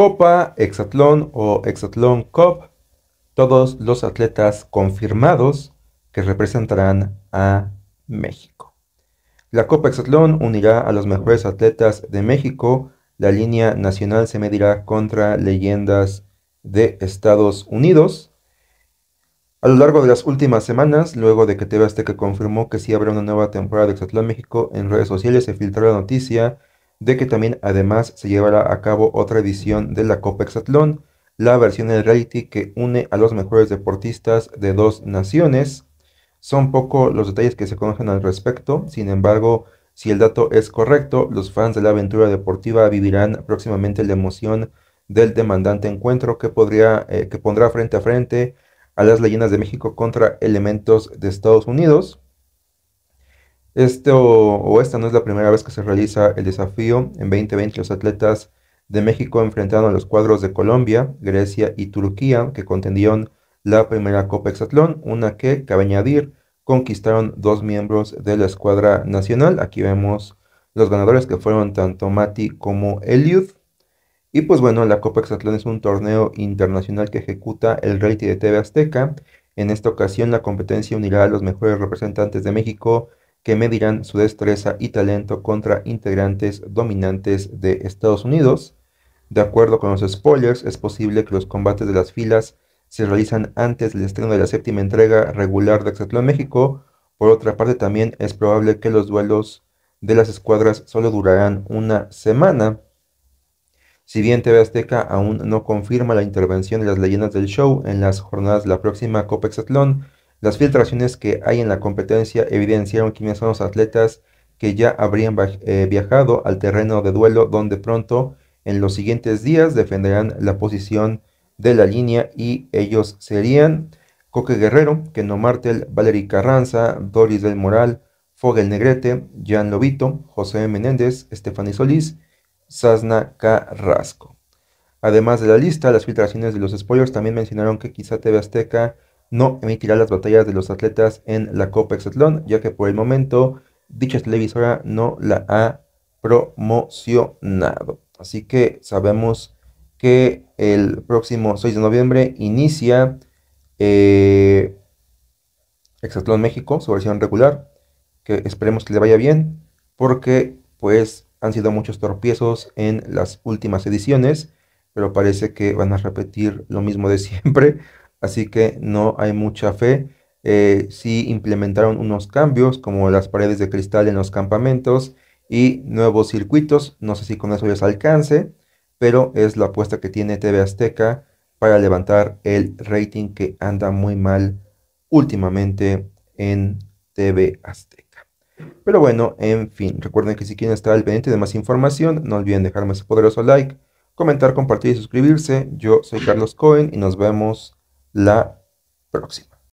Copa, Hexatlón o Hexatlón Cup, todos los atletas confirmados que representarán a México. La Copa Hexatlón unirá a los mejores atletas de México. La línea nacional se medirá contra leyendas de Estados Unidos. A lo largo de las últimas semanas, luego de que TV Azteca confirmó que sí habrá una nueva temporada de Hexatlón México, en redes sociales se filtró la noticia de que también además se llevará a cabo otra edición de la Copa Exatlón, la versión en reality que une a los mejores deportistas de dos naciones. Son pocos los detalles que se conocen al respecto, sin embargo, si el dato es correcto, los fans de la aventura deportiva vivirán próximamente la emoción del demandante encuentro que, podría, eh, que pondrá frente a frente a las leyendas de México contra elementos de Estados Unidos. Esto o esta no es la primera vez que se realiza el desafío. En 2020 los atletas de México enfrentaron a los cuadros de Colombia, Grecia y Turquía que contendieron la primera Copa Hexatlón, una que, cabe añadir, conquistaron dos miembros de la escuadra nacional. Aquí vemos los ganadores que fueron tanto Mati como Eliud. Y pues bueno, la Copa Hexatlón es un torneo internacional que ejecuta el rating de TV Azteca. En esta ocasión la competencia unirá a los mejores representantes de México que medirán su destreza y talento contra integrantes dominantes de Estados Unidos. De acuerdo con los spoilers, es posible que los combates de las filas se realizan antes del estreno de la séptima entrega regular de Exatlón México. Por otra parte, también es probable que los duelos de las escuadras solo durarán una semana. Si bien TV Azteca aún no confirma la intervención de las leyendas del show en las jornadas de la próxima Copa Exatlón, las filtraciones que hay en la competencia evidenciaron quiénes son los atletas que ya habrían eh, viajado al terreno de duelo donde pronto en los siguientes días defenderán la posición de la línea y ellos serían Coque Guerrero, Keno Martel, Valery Carranza, Doris del Moral, Fogel Negrete, Jan Lobito, José Menéndez, Estefany Solís, Sasna Carrasco. Además de la lista, las filtraciones de los spoilers también mencionaron que quizá TV Azteca no emitirá las batallas de los atletas en la Copa Exatlón, ya que por el momento dicha televisora no la ha promocionado. Así que sabemos que el próximo 6 de noviembre inicia eh, México, su versión regular, que esperemos que le vaya bien, porque pues han sido muchos torpiezos en las últimas ediciones, pero parece que van a repetir lo mismo de siempre, así que no hay mucha fe. si eh, sí implementaron unos cambios como las paredes de cristal en los campamentos y nuevos circuitos, no sé si con eso les alcance, pero es la apuesta que tiene TV Azteca para levantar el rating que anda muy mal últimamente en TV Azteca. Pero bueno, en fin, recuerden que si quieren estar al pendiente de más información, no olviden dejarme ese poderoso like, comentar, compartir y suscribirse. Yo soy Carlos Cohen y nos vemos la próxima.